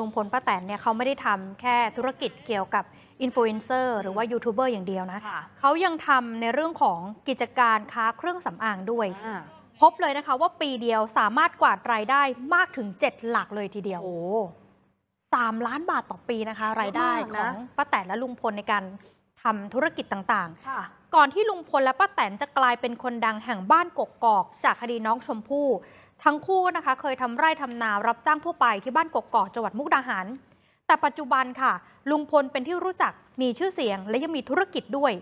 ลุงพลป้าแตนเนี่ยเขาไม่ได้ทำแค่ธุรกิจเกี่ยวกับอินฟลูเอนเซอร์หรือว่ายูทูบเบอร์อย่างเดียวนะะเขายังทำในเรื่องของกิจการค้าเครื่องสำอางด้วย พบเลยนะคะว่าปีเดียวสามารถกวาดรายได้มากถึง 7 หลักเลยทีเดียวโอ้สามล้านบาทต่อปีนะคะ รายได้ของป้าแตนและลุงพลในการทำธุรกิจต่างๆก่อนที่ลุงพลและป้าแตนจะกลายเป็นคนดังแห่งบ้านกกอกจากคดีน้องชมพู่ทั้งคู่นะคะ เคยทำไร่ทำนารับจ้างทั่วไปที่บ้านกกอกจังหวัดมุกดาหาร แต่ปัจจุบันค่ะ ลุงพลเป็นที่รู้จักมีชื่อเสียง และยังมีธุรกิจด้วย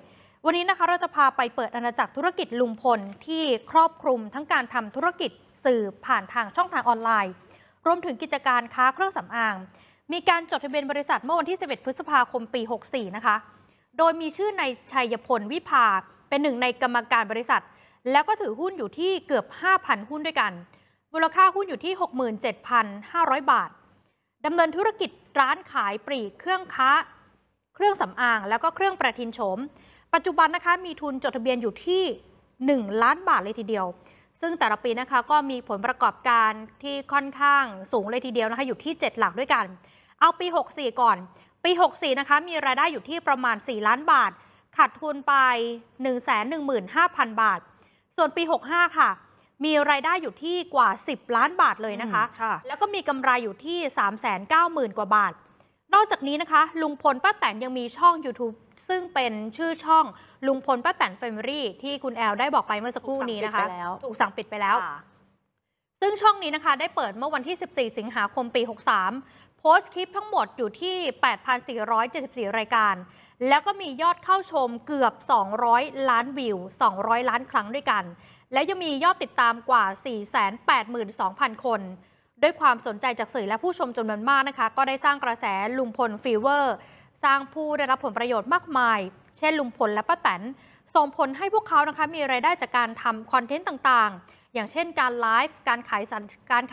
วันนี้นะคะเราจะพาไปเปิดอาณาจักรธุรกิจลุงพลที่ครอบคลุมทั้งการทำธุรกิจสื่อผ่านทางช่องทางออนไลน์ รวมถึงกิจการค้าเครื่องสำอาง มีการจดทะเบียนบริษัทเมื่อวันที่11พฤษภาคมปี 64 นะคะโดยมีชื่อในชัยพลวิภาเป็นหนึ่งในกรรมการบริษัท แล้วก็ถือหุ้นอยู่ที่เกือบ5,000หุ้นด้วยกันูลค่าหุ้นอยู่ที่ 67,500 บาทดำเนินธุรกิจร้านขายปลีกเครื่องค้า เครื่องสำอางแล้วก็เครื่องประทินโฉมปัจจุบันนะคะ มีทุนจดทะเบียนอยู่ที่ 1 ล้านบาทเลยทีเดียว ซึ่งแต่ละปีนะคะก็มีผลประกอบการที่ค่อนข้างสูงเลยทีเดียวนะคะอยู่ที่ 7 หลักด้วยกัน เอาปี 64 ก่อน ปี 64 นะคะ มีรายได้อยู่ที่ประมาณ 4 ล้านบาาทขาดทุนไป115,000 บาท ส่วนปี 65 ค่ะมีรายได้อยู่ที่กว่า 10 ล้านบาทเลยนะคะคะ แล้วก็มีกำไรอยู่ที่ 3 9 0 0 0 0 กว่าบาท นอกจากนี้นะคะ ลุงพลป้าแตนยังมีช่อง YouTube ซึ่งเป็นชื่อช่องลุงพลป้าแตนเฟมิลี่ ที่คุณแอลได้บอกไปเมื่อสักครู่นี้นะคะ ถูกสั่งปิดไปแล้วซึ่งช่องนี้นะคะได้เปิดเมื่อวันที่ 14 สิงหาคมปี 63โพสต์คลิปทั้งหมดอยู่ที่ 8,474 รายการ แล้วก็มียอดเข้าชมเกือบ200ล้านวิว200ล้านครั้งด้วยกันและยังมียอดติดตามกว่า 482,000 คน ด้วยความสนใจจากสื่อและผู้ชมจำนวนมากนะคะก็ได้สร้างกระแสลุงพลฟีเวอร์สร้างผู้ได้รับผลประโยชน์มากมาย เช่นลุงพลและป้าแตนส่งผลให้พวกเขานะคะมีไรายได้จากการทำคอนเทนต์ต่างๆ อย่างเช่นการไลฟ์การขา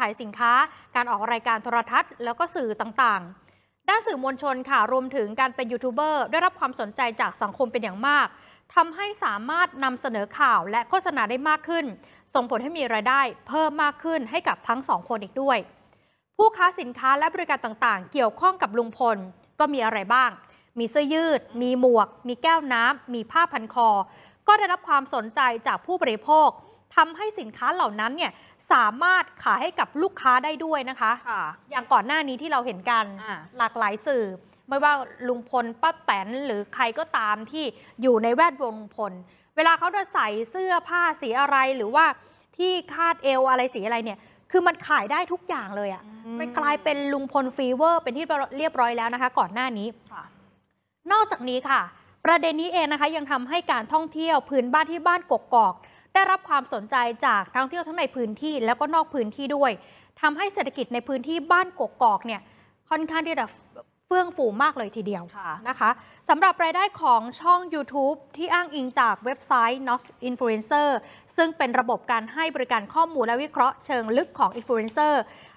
ยสินค้า การออกรายการโทรทัศน์ แล้วก็สื่อต่างๆด้านสื่อมวลชนค่ะรวมถึงการเป็นยูทูบเบอร์ ได้รับความสนใจจากสังคมเป็นอย่างมากทำให้สามารถนำเสนอข่าวและโฆษณาได้มากขึ้น ส่งผลให้มีรายได้เพิ่มมากขึ้นให้กับทั้งสองคนอีกด้วย ผู้ค้าสินค้าและบริการต่างๆ เกี่ยวข้องกับลุงพล ก็มีอะไรบ้าง มีเสื้อยืด มีหมวก มีแก้วน้ำมีผ้าพันคอ ก็ได้รับความสนใจจากผู้บริโภคทำให้สินค้าเหล่านั้นเนี่ยสามารถขายให้กับลูกค้าได้ด้วยนะคะะอย่างก่อนหน้านี้ที่เราเห็นกันหลากหลายสื่อ ไม่ว่าลุงพลป้าแตนหรือใครก็ตามที่อยู่ในแวดวงลุงพล เวลาเขาจะใส่เสื้อผ้าสีอะไรหรือว่าที่คาดเอวอะไรสีอะไรเนี่ย คือมันขายได้ทุกอย่างเลยอะ่ะมันกลายเป็นลุงพลฟีเวอร์ เป็นที่เรียบร้อยแล้วนะคะ ก่อนหน้านี้ นอกจากนี้ค่ะ ประเด็นนี้เองนะคะ ยังทำให้การท่องเที่ยวพื้นบ้านที่บ้านกกอกได้รับความสนใจจากัท่องเที่ยวทั้งในพื้นที่แล้วก็นอกพื้นที่ด้วย ทำให้เศรษฐกิจในพื้นที่บ้านกกอกเนี่ยค่อนข้างที่จะเฟื่องฟูมากเลยทีเดียวนะคะสำหรับรายได้ของช่อง YouTube ที่อ้างอิงจากเว็บไซต์ n o t Influencer ซึ่งเป็นระบบการให้บริการข้อมูลและวิเคราะห์เชิงลึกของ Influencer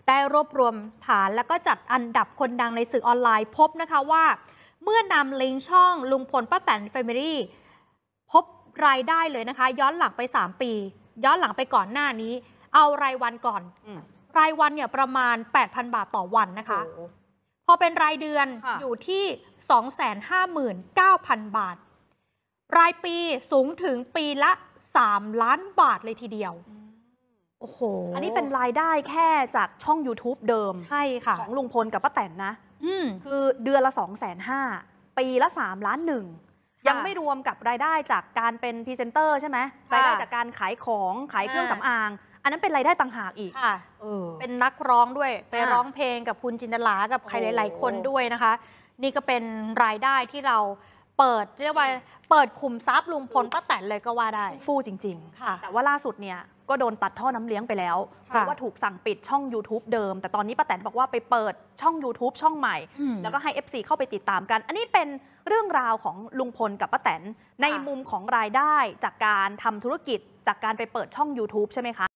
ได้รวบรวมฐานและก็จัดอันดับคนดังในสื่อออนไลน์พบนะคะว่า เมื่อนำลิงก์ช่องลุงพลป้าแตน Family รายได้เลยนะคะ ย้อนหลังไป 3 ปี ย้อนหลังไปก่อนหน้านี้ เอารายวันก่อนรายวันเนี่ยประมาณ 8,000 บาทต่อวันนะคะ พอเป็นรายเดือนอยู่ที่ 259,000 บาท รายปีสูงถึงปีละ 3 ล้านบาทเลยทีเดียวโอ้โหอันนี้เป็นรายได้แค่จากช่อง YouTube เดิมใช่ค่ะของลุงพลกับป้าแตนนะคือเดือนละสองแสนห้าปีละสามล้านหนึ่งยังไม่รวมกับรายได้จากการเป็นพรีเซนเตอร์ ใช่ไหม รายได้จากการขายของขายเครื่องสำอาง อันนั้นเป็นรายได้ต่างหากอีก เป็นนักร้องด้วย ไปร้องเพลงกับคุณจินดาลากับใครหลายๆคนด้วยนะคะ นี่ก็เป็นรายได้ที่เราเปิดเรียกว่าเปิดขุมทรัพย์ลุงพลป้าแตนเลยก็ว่าได้ฟู่จริงค่ะๆแต่ว่าล่าสุดเนี่ยก็โดนตัดท่อน้ำเลี้ยงไปแล้ว เพราะว่าถูกสั่งปิดช่อง YouTube เดิม แต่ตอนนี้ป้าแตนบอกว่าไปเปิดช่อง YouTube ช่องใหม่ แล้วก็ให้ FC เข้าไปติดตามกัน อันนี้เป็นเรื่องราวของลุงพลกับป้าแตน ในมุมของรายได้จากการทำธุรกิจจากการไปเปิดช่อง YouTube ใช่ไหมคะ